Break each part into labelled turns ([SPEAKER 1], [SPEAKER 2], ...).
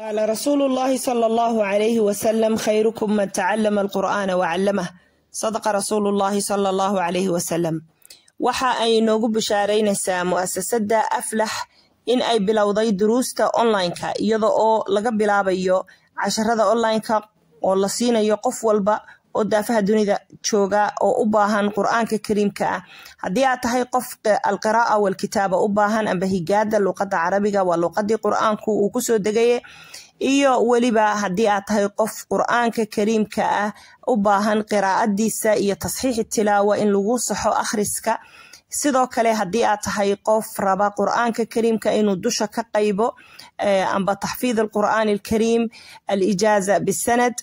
[SPEAKER 1] qaala rasuulu llaahi sala allahu calayhi wasalam khayrukum man tacallama alqur'aana wacallamah sadaqa rasuulu llaahi sala allahu calayhi wasalam waxa ay inoogu bishaaraynaysaa mu'asasadda aflax in ay bilowday duruusta online-ka iyada oo laga bilaabayo casharada onlineka oo la siinayo qof walba oo daafaha dunida jooga oo u baahan qur-aanka kariimka ah haddii aad tahay qof eh, alqiraaa walkitaaba u baahan amba higaada luqada carabiga waa luqadii qur-aanku uu kusoo degaye iyo weliba haddii aad tahay qof qur-aanka kariimka ah u baahan qiraa'adiisa iyo tasxiixi tilaawa in lagu saxo akhriska sidoo kale haddii aad tahay qof raba qur-aanka kariimka inuu dusha ka qaybo eh, amba taxfiid alqur'aan alkariim alijaaza bisanad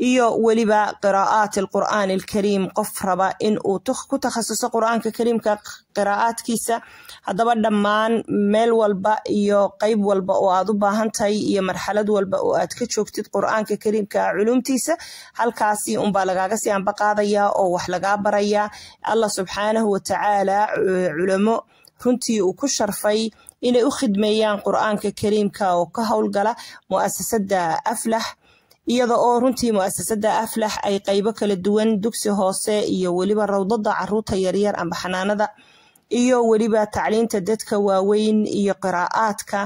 [SPEAKER 1] iyo weliba qiraa'aati alqur'aani alkariim qof raba in uu ku takhasuso qur'aanka kariimka qiraa'aadkiisa haddaba dhammaan meel walba iyo qeyb walba oo aad u baahantahay iyo marxalad walba oo aad ka joogtid qur'aanka kariimka culumtiisa halkaasi unbaa lagaaga sii anba qaadayaa oo wax lagaa barayaa allah subxaanahu watacaala culamo runtii uu ku sharfay inay u khidmeeyaan qur'aanka kariimka oo ka howlgala mu'asasada aflax iyada oo runtii mu'asasada aflax ay qaybo kala duwan dugsi hoose iyo weliba rawdada caruurta yaryar amba xanaanada iyo weliba tacliinta dadka waaweyn iyo qiraa'aadka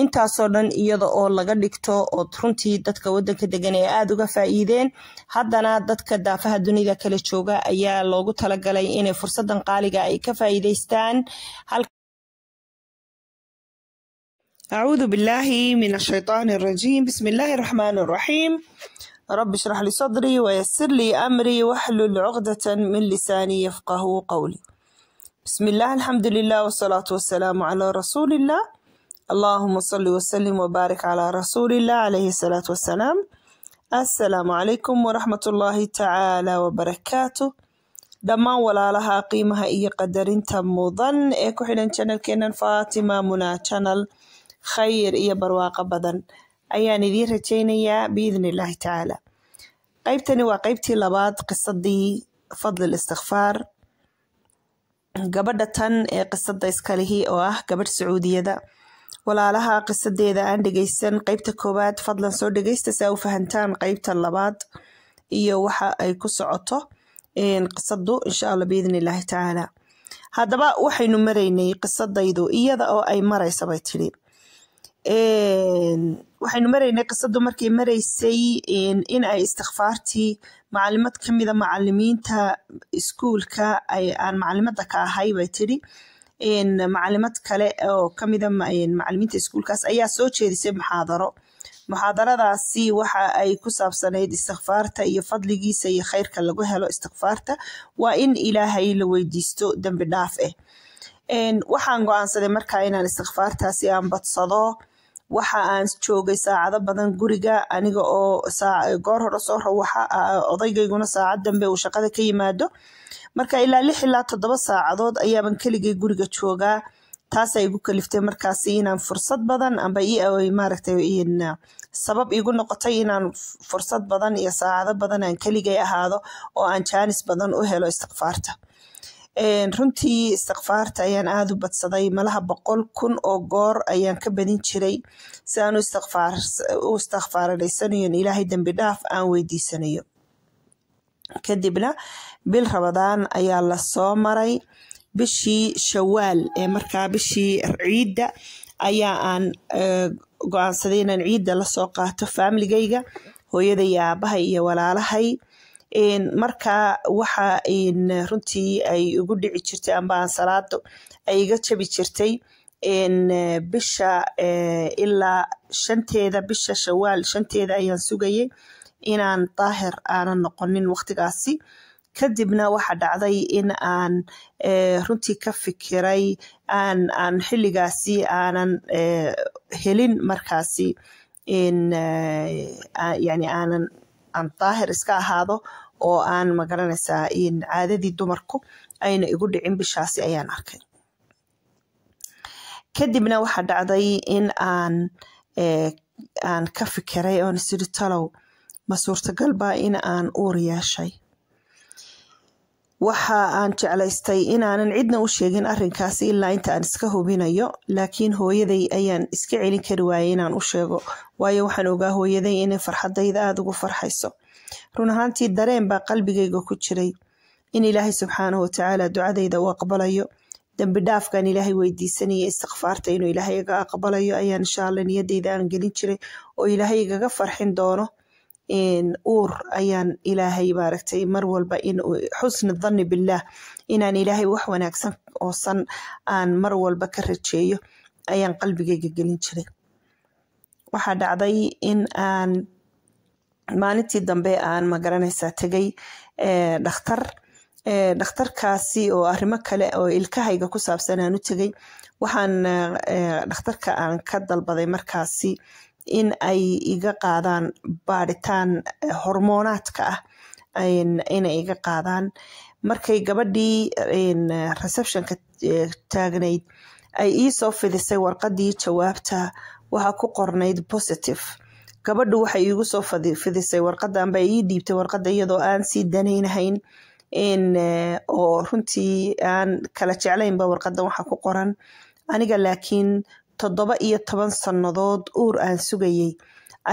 [SPEAKER 1] intaasoo dhan iyada oo laga dhigto ood runtii dadka wadanka degan ee aada uga faa'iideen haddana dadka daafaha dunida kala jooga ayaa loogu talagalay inay fursadan qaaliga ay ka faa'iideystaan أعوذ بالله من الشيطان الرجيم بسم الله الرحمن الرحيم رب اشرح لي صدري ويسر لي أمري واحلل عقدة من لساني يفقه قولي بسم الله الحمد لله والصلاة والسلام على رسول الله اللهم صل وسلم وبارك على رسول الله عليه الصلاة والسلام السلام عليكم ورحمة الله تعالى وبركاته لها قيمها إي قدر qadarinta mudan إيكو حلن xidhan channelkeenan fatima منا channel khayr iyo barwaaqo badan ayaan idiin rajaynayaa biidni tacaala qeybtani waa qeybtii labaad qisadii fadlil istikfaar gabadha tan ee qisada iskalihi oo ah gabadh sacuudiyada walaalaha qisadeeda aan dhegeysan qeybta koowaad fadlan soo dhegeysta si a u fahantaan qeybta labaad iyo waxa ay ku socoto qisadu insha allah biidni tacaala haddaba waxaynu maraynay qisadaydu iyada oo ay maraysabay tidhi waxaynu maraynay qisadu markay maraysay in ay istikfaartii macalimad ka mida macalimiinta iskuulka aan macalimada ka ahay bay tidi macalimad kale oo kamida macalimiinta iskuulkaas ayaa soo jeedisay muxaadaro muxaadaradaasi waxa ay ku saabsanayd istikfaarta iyo fadligiisa iyo kheyrka lagu helo istikfaarta waa in ilaahay la weydiisto dembi dhaaf ah waxaan go-aansaday markaa inaan istikfaartaasi aan badsado waxa aan joogay saacado badan guriga aniga oo goor hore soo rawaxa odaygayguna saacad dambe uu shaqada ka yimaado marka ilaa lix ilaa toddoba saacadood ayaaban keligay guriga joogaa taasa igu kaliftay markaasi inaan fursad badan amba maaragta sabab igu noqotay inaan fursad badan iyo saacado badan aan keligay ahaado oo aan jaanis badan u helo istikfaarta runtii istikfaarta ayaan aada u badsaday malaha boqol kun oo goor ayaan ka badin jiray si aan u istikfaararaysanayo ilaahay dambi dhaaf aan weydiisanayo kadibna bil rabadaan ayaa lasoo maray bishii shawaal ee markaa bishii ciidda ayaa aan eh, go-aansaday inaan ciidda lasoo qaato faamiligayga hooyaday aabahay iyo walaalahay marka waxa runtii ay ugu dhici jirtay ambaan salaado ay iga jabi jirtay bisha eh, ilaa shanteeda bisha shawaal shanteeda ayaan sugayay inaan daahir aanan noqonin waqtigaasi kadibna waxaa dhacday in aan eh, runtii ka fikiray aan xilligaasi aanan eh, helin markaasi yani aanan aan daahir iska ahaado oo aan magaranaysaa in caadadii dumarku ayna igu dhicin bishaasi ayaan arkay kadibna waxaa dhacday in aan eh, aan ka fikiray oon isiri talow ma suurtagalba in aan uur yeeshay waxa aan jeclaystay inaanan cidna u sheegin arrinkaasi ilaa inta aan iska hubinayo laakiin hooyaday ayaan iska celin kari waayay inaan u sheego waayo waxaan ogaa hooyaday inay farxadayda aada ugu farxayso run ahaantii dareen baa qalbigayga ku jiray in ilaahay subxaanahu watacaala ducadayda uu aqbalayo dembi dhaafkaan ilaahay weydiisanaya istikfaarta inuu ilaahay iga aqbalayo ayaan insha alla niyadayda aan gelin jiray oo ilaahay igaga farxin doono uur ayaan ilaahay maaragtay mar walba in xusni dhanni billaah inaan ilaahay wax wanaagsan oosan aan mar walba ka rajeeyo ayaan qalbigayga gelin jiray waxaa dhacday in aan maalintii dambe aan magaranaysaa tegay eh, dhakhtar eh, dhakhtarkaasi oo arrimo kale oo ilkahayga ku saabsan aan u tegay waxaan eh, dhakhtarka aan ka dalbaday markaasi in ay iga qaadaan baaritaan eh, hormoonaadka ah inay iga qaadaan markay gabadhii eh, eh, receptionka taagnayd ay iisoo fidisay warqadii jawaabta waxaa ku qornayd positive gabadhu waxay igu soo fidisay warqada amba ii dhiibtay warqada iyadoo aan sii danaynahayn oo runtii aan kala jeclaynba warqadan waxa ku qoran aniga laakiin toddoba iyo toban sannadood uur aan sugayey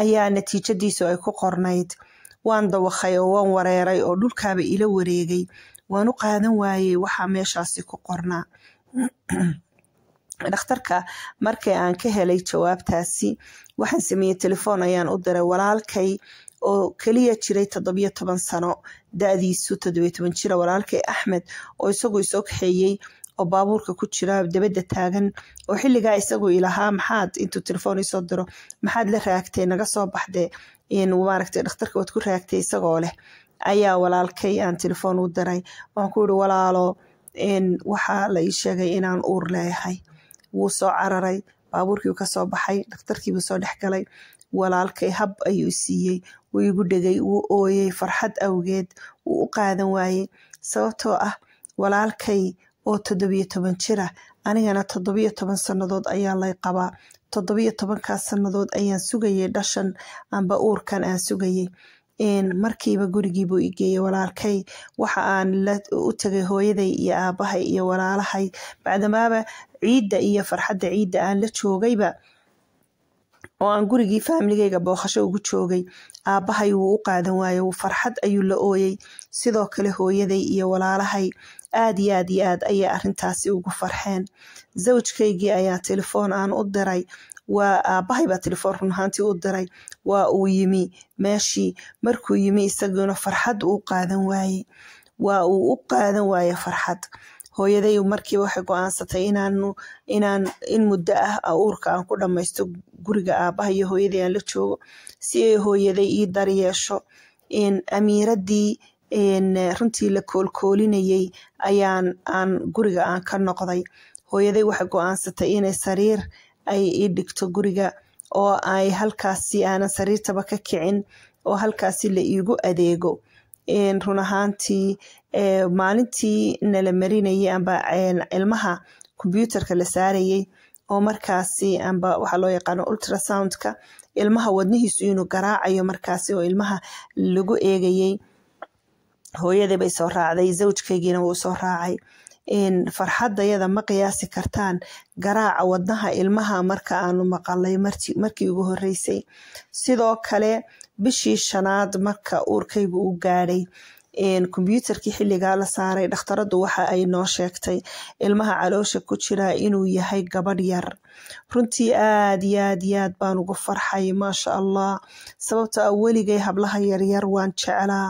[SPEAKER 1] ayaa natiijadiisu ay ku qornayd waan dawakhay oo waan wareeray oo dhulkaaba ila wareegay waan u qaadan waayey waxaa meeshaasi ku qornaa dhakhtarka markii aan ka helay jawaabtaasi waxaan sameeyey telefoon ayaan u diray walaalkay oo keliya jiray toddobiyo toban sano da-diisu toddobiyo toban jira walaalkay axmed oo isagu isoo kaxeeyey oo baabuurka ku jira dabada taagan oo xiligaa isagu ilahaa maxaad intuu telefoon isoo diro maxaad la raagtay naga soo baxde maaragta dhakhtarka waad ku raagtay isagoo leh ayaa walaalkay aan telefoon u diray waxaan ku yihi walaalo waxaa la ii sheegay inaan uur leeyahay wuu soo cararay baabuurkiiu ka soo baxay dhakhtarkiibuu soo dhexgalay walaalkay hab ayuu siiyey wuu igu dhegay wuu ooyey farxad awgeed wuu u qaadan waayey sababtoo ah walaalkay oo toddobiyo toban jira ah. anigana toddobiyo toban sannadood ayaa lay qabaa todobiyo tobankaas sannadood ayaan sugayay dhashan amba uurkan aan sugayay markiiba gurigiibuu igeeyey walaalkay waxa aan u tegay hooyaday iyo aabahay iyo walaalahay bacdamaaba ciidda iyo farxadda ciidda aan la joogayba oo aan gurigii faamiligayga booqasho ugu joogay aabahay wuu u qaadan waayey farxad ayuu la ooyey sidoo kale hooyaday iyo walaalahay aad iyo aad iyo aad ayay arintaasi ugu farxeen zawjkaygii ayaa telefoon aan u diray waa aabbahay baa telefoon run ahaantii u diray waa uu yimi meeshii markuu yimi isaguna farxad uu qaadan waayey waa uu u qaadan waaye farxad hooyaday markiiba waxay go-aansatay inaan in muddo ah, ah uurka aan ku dhammaysto guriga aabaha iyo hooyaday aan la joogo si ay hooyaday ii daryeesho amiiradii runtii la koolkoolinayay ayaan aan guriga aan ka noqday hooyaday waxay go-aansatay inay sariir ay ii dhigto guriga oo ay halkaasi aanan sariirtaba ka kicin oo halkaasi la iigu adeego run ahaantii eh, maalintii nala marinayay amba ilmaha kombyuutarka la saarayay oo markaasi amba waxaa loo yaqaano ultrasoundka ilmaha wadnihiisu inuu garaacayo markaasi oo ilmaha lagu eegayey hooyadii bay soo raacday zawjkaygiina wuu soo raacay farxadayada ma qiyaasi kartaan garaaca wadnaha ilmaha marka aanu maqalay markii ugu horeysay sidoo kale bishii shanaad marka uurkaygu uu gaadhay kombyuutarkii xilligaa la saaray dhakhtaradu waxa ay noo sheegtay ilmaha caloosha ku jiraa inuu yahay gabadh yar runtii aad iyo aad iyo aad baan ugu farxay maasha allah sababta a weligay hablaha yaryar waan jecelaa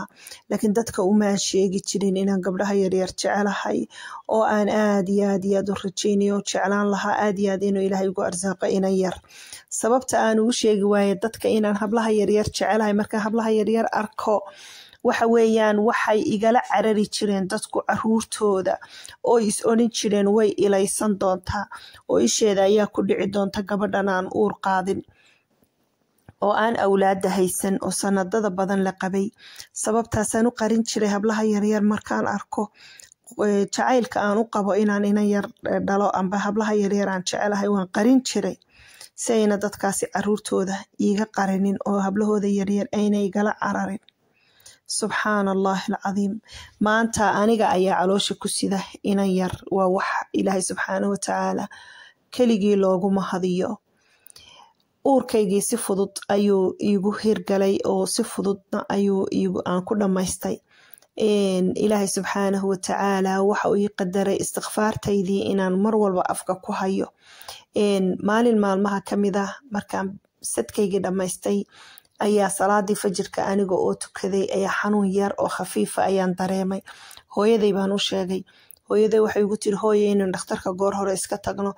[SPEAKER 1] laakiin dadka umaan sheegi jirin inaan gabdhaha yaryar jecelahay oo aan aad iyo aad iyo aad u rajeynaya oo jeclaan lahaa aad iyo aad inuu ilaahay ugu arsaaqo inan yar sababta aan ugu sheegi waaye dadka inaan hablaha yaryar jecelahay markaan hablaha yaryar arko waxa weeyaan waxay igala carari jireen dadku caruurtooda oo is odhan jireen way ilaysan doontaa oo isheeda ayaa ku dhici doonta gabadhan uur qaadin oo aan awlaada haysan oo sanadada badan la qabay sababtaasaan u qarin jiray hablaha yaryar markaan arko jacaylka aan u qabo inaan inan yar dhalo amba hablaha yaryar aan jecelahay waan qarin jiray si ayna dadkaasi caruurtooda iiga qarinin oo hablahooda yaryar ayna igala cararin subxaana allaahi alcadiim maanta aniga ayaa caloosha ku sida inan yar waa wax ilaahay subxaana wa keligii loogu mahadiyo uurkaygii si fudud ayuu iigu hirgalay oo si fududna ayuu aan ku dhammaystay ilaahay subxaanahu watacaalaa waxa uu ii qadaray istikfaartaydii inaan mar walba afka ku hayo maalin maalmaha ka mid ah markaan sadkaygii dhammaystay ayaa salaadii fajirka aniga oo tukaday ayaa xanuun yar oo khafiifa ayaan dareemay hooyaday baan u sheegay hooyaday waxay igu tiri hooya inaan dhakhtarka goor hore iska tagno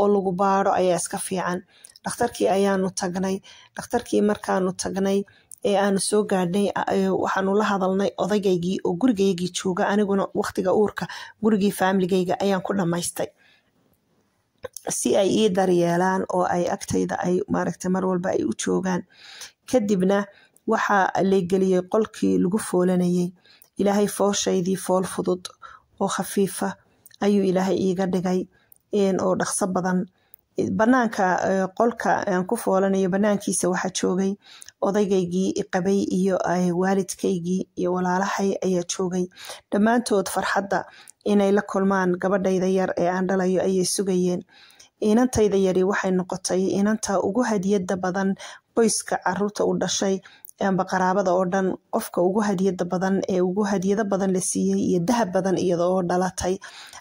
[SPEAKER 1] oo lagu baaro ayaa iska fiican dhakhtarkii ayaanu tagnay dhakhtarkii markaanu tagnay ee aanu soo gaadhnay waxaanu la hadalnay odageygii oo gurigeygii jooga aniguna waqtiga uurka gurigii faamiligeyga ayaan ku dhammaystay si ay ii daryeelaan oo ay agtayda ay maaragtay mar walba ay u joogaan kadibna waxaa waxa geliyey qolkii lagu foolanayay ilaahay fooshaydii fool fudud oo khafiifa ayuu ilaahay iiga dhigay oo dhaqso badan banaanka eh, qolka aan ku foolanayo banaankiisa waxaa joogay odaygaygii iqabay iyo eh, waalidkaygii iyo walaalahay ayaa joogay dhammaantood farxadda inay la kulmaan gabadhayda yar ee aan dhalayo ayay sugayeen inantayda yari waxay noqotay inanta ugu hadiyadda badan qoyska caruurta u dhashay amba qaraabada oo dhan qofka ugu hadiyada badan ee ugu hadiyado badan la siiyey iyo dahab badan iyada oo dhalatay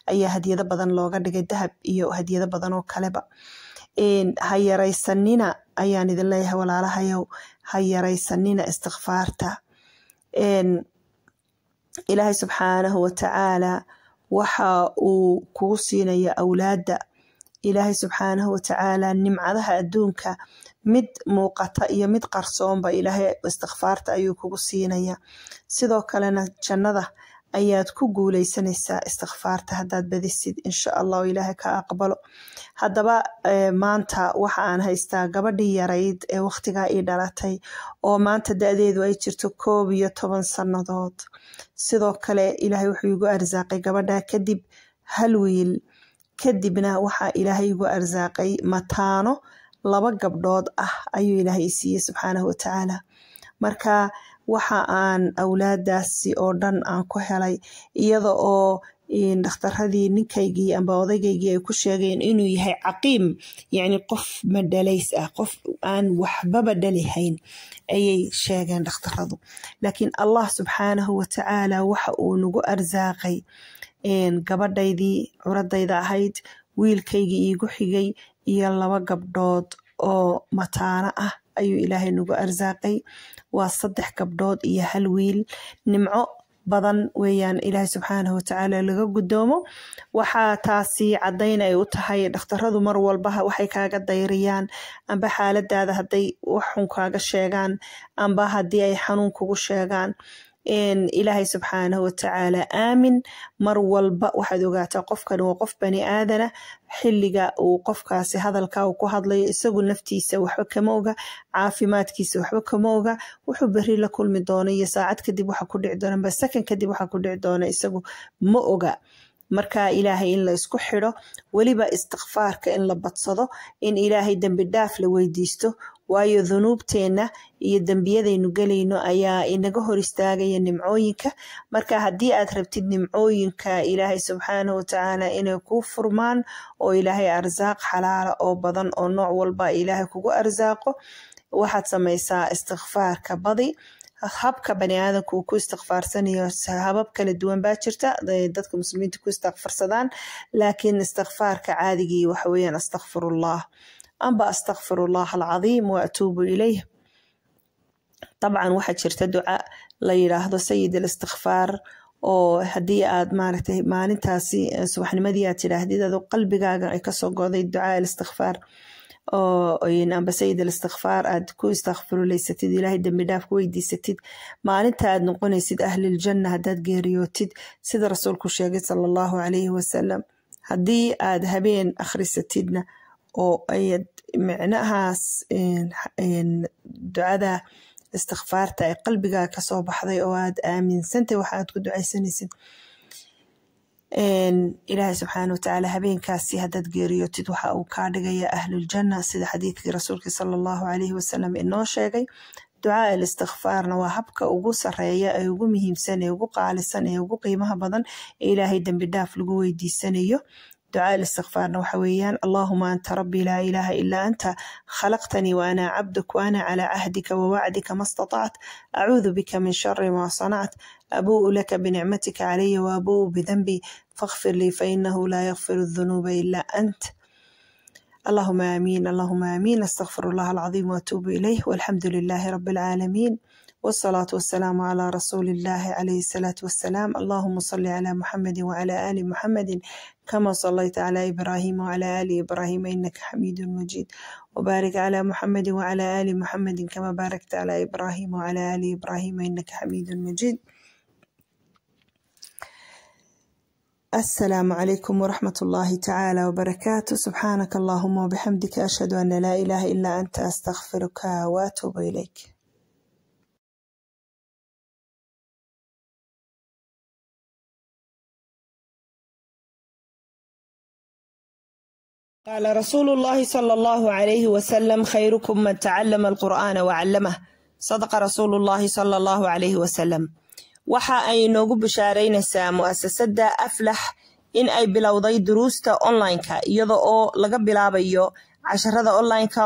[SPEAKER 1] ayaa hadiyado badan looga dhigay dahab iyo hadiyado badan oo kaleba ha yaraysanina ayaan idin leeyahay walaalahayow ha yaraysanina istikfaarta ilaahay subxaanahu watacaala waxa uu kugu siinaya awlaada ilaahay subxaanahu watacaala nimcadaha adduunka mid muuqata iyo mid qarsoonba ilaahay istikfaarta ayuu kugu siinaya sidoo kalena jannada ayaad ku guuleysanaysaa istikfaarta haddaad badisid insha allah ilaahay ka aqbalo haddaba eh, maanta waxa aan haystaa gabadhii yarayd ee wakhtigaa ii dhalatay oo maanta da-deedu ay jirto koob iyo toban sannadood sidoo kale ilaahay wuxuu igu arsaaqay gabadhaa kadib hal wiil kadibna waxaa ilaahay ugu arsaaqay mataano laba gabdhood ah ayuu ilaahay siiyey subxaanahu watacaala marka waxa aan awlaadaasi oo dhan aan ku helay iyada oo dhakhtaradii ninkaygii amba odaygaygii ay ku sheegeen inuu yahay caqiim yacni qof madhalays ah qof aan waxbaba dhalihayn ayay sheegeen dhakhtaradu laakiin allah subxaanahu watacaala waxa uu nagu arsaaqay gabadhaydii curadayda ahayd wiilkaygii iigu xigay iyo laba gabdhood oo mataano ah ayuu ilaahay nagu arsaaqay waa saddex gabdhood iyo hal wiil nimco badan weeyaan ilaahay subxaanahu watacaala laga guddoomo waxaa taasi caddayn ay u tahay dhakhtaradu mar walba waxay kaaga dayriyaan amba xaaladaada hadday waxxun kaaga sheegaan amba haddii ay xanuun kugu sheegaan ilaahay subxaanahu watacaala aamin mar walba waxaad ogaataa qofkan waa qof bani aadana xilliga uu qofkaasi hadalka uu ku hadlayo isagu naftiisa waxba kama oga caafimaadkiisa waxba kama oga wuxuu beri la kulmi doono iyo saacad kadib waxa ku dhici doona basakan kadib waxa ku dhici doona isagu ma oga marka ilaahay in la isku xidho weliba istikfaarka in la badsado in ilaahay dembi dhaaf la weydiisto waayo dunuubteenna iyo dembiyadaynu gelayno ayaa inaga hor istaagaya nimcooyinka marka haddii aad rabtid nimcooyinka ilaahay subxaana watacaala inay ku furmaan oo ilaahay arsaaq xalaala oo badan oo nooc walba ilaahay kugu arsaaqo waxaad samaysaa istikfaarka badi habka bani aadamka uu ku istikfaarsanayo habab kala duwan baa jirta dadka muslimiinta ku istikfarsadaan laakiin istikfaarka caadigii waxaweyaan astakfirullah amba astaqfiru allaah alcadiim wa atuubu ilayh dabcan waxaa jirta duca la yidhaahdo sayid alistikfaar oo haddii aad maaragtay maalintaasi eh, subaxnimadii tidhaahdid adoo qalbigaaga ay kasoo goday ducaa alistikfaar amba sayid alistikfaar aad ku istakfiruleysatid ilaahay dembi ku weydiisatid maalinta aad noqonaysid ahliiljanna haddaad geeriyootid sida rasuulku sheegay sala allahu calayhi wasalam haddii aad habeen akhrisatidna oo ayad micnahaas ducada istikfaarta ee qalbigaa kasoo baxday oo aad aaminsantay aad ku ducaysanaysid ilaahay subxaana watacaala habeenkaasi haddaad geeriyotid waxa uu kaa dhigaya ahluljanna sida xadiidkii rasuulka sala allahu caleyhi wasalam inoo sheegay ducaa al waa habka ugu sareeya ee ugu muhiimsan ee ugu qaalisan ee ugu qiimaha badan ee ilaahay dembi dhaaf lagu weydiisanayo دعاء الاستغفار نوحويا اللهم أنت ربي لا إله إلا أنت خلقتني وأنا عبدك وأنا على عهدك ووعدك ما استطعت أعوذ بك من شر ما صنعت أبوء لك بنعمتك علي وأبوء بذنبي فاغفر لي فإنه لا يغفر الذنوب إلا أنت اللهم آمين اللهم آمين أستغفر الله العظيم وأتوب إليه والحمد لله رب العالمين والصلاة والسلام على رسول الله عليه الصلاة والسلام اللهم صل على محمد وعلى آل محمد كما صليت على إبراهيم وعلى آل إبراهيم إنك حميد مجيد وبارك على محمد وعلى آل محمد كما باركت على إبراهيم وعلى آل إبراهيم إنك حميد مجيد السلام عليكم ورحمة الله تعالى وبركاته سبحانك اللهم وبحمدك أشهد أن لا إله إلا أنت أستغفرك وأتوب إليك qaala rasuulu llaahi sala allahu calayhi wasalam khayrukum man tacallama alqur'aana wacallamah sadaqa rasuulu llaahi sala allahu calayhi wasalam waxa ay inoogu bishaaraynaysaa mu'asasadda aflax in ay bilowday duruusta onlineka ka iyada oo laga bilaabayo casharada onlineka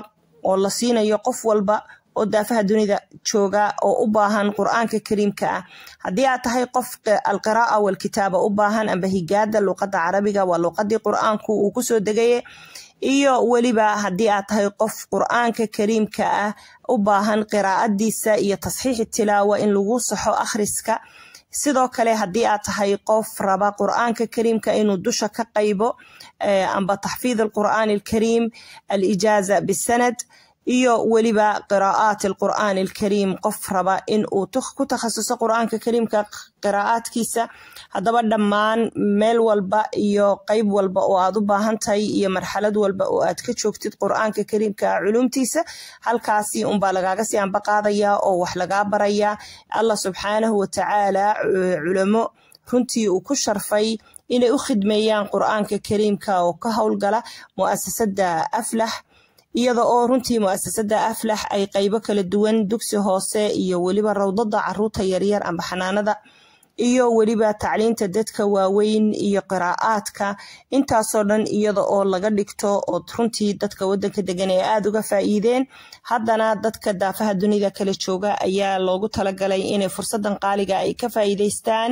[SPEAKER 1] oo la siinayo qof walba oo daafaha dunida jooga oo u baahan qur-aanka kariimka ah haddii aad tahay qof alqiraaa walkitaaba u baahan amba higaada luuqada carabiga waa luuqadii qur-aanku uu kusoo degaye iyo weliba haddii aad tahay qof qur-aanka kariimka ah u baahan qiraa'adiisa iyo tasxiixi tilaawa in lagu saxo akhriska sidoo kale haddii aad tahay qof raba qur-aanka kariimka inuu dusha ka qaybo amba taxfiid alqur'aan alkariim alijaaza bisanad iyo weliba qiraa'aat alqur'aani alkariim qof raba in uu ku takhasuso qur'aanka kariimka qiraa'aadkiisa haddaba dhammaan meel walba iyo qayb walba oo aad u baahan iyo marxalad walba oo aad ka joogtid qur'aanka kariimka culuumtiisa halkaasi unbaa lagaaga sii ambaqaadayaa oo wax lagaa barayaa allah subxaanahu watacaala culamo runtii uu ku sharfay inay u khidmeeyaan qur'aanka kariimka oo ka howlgala mu'asasada aflax iyada oo runtii mu'asasada aflax ay qaybo kala duwan dugsi hoose iyo weliba rawdada caruurta yaryar amba xanaanada iyo weliba tacliinta dadka waaweyn iyo qiraa'aadka intaasoo dhan iyada oo laga dhigto oo runtii dadka wadanka degan ee aada uga faa'iideen haddana dadka daafaha dunida kala jooga ayaa loogu talagalay inay fursadan qaaliga ay ka faa'iideystaan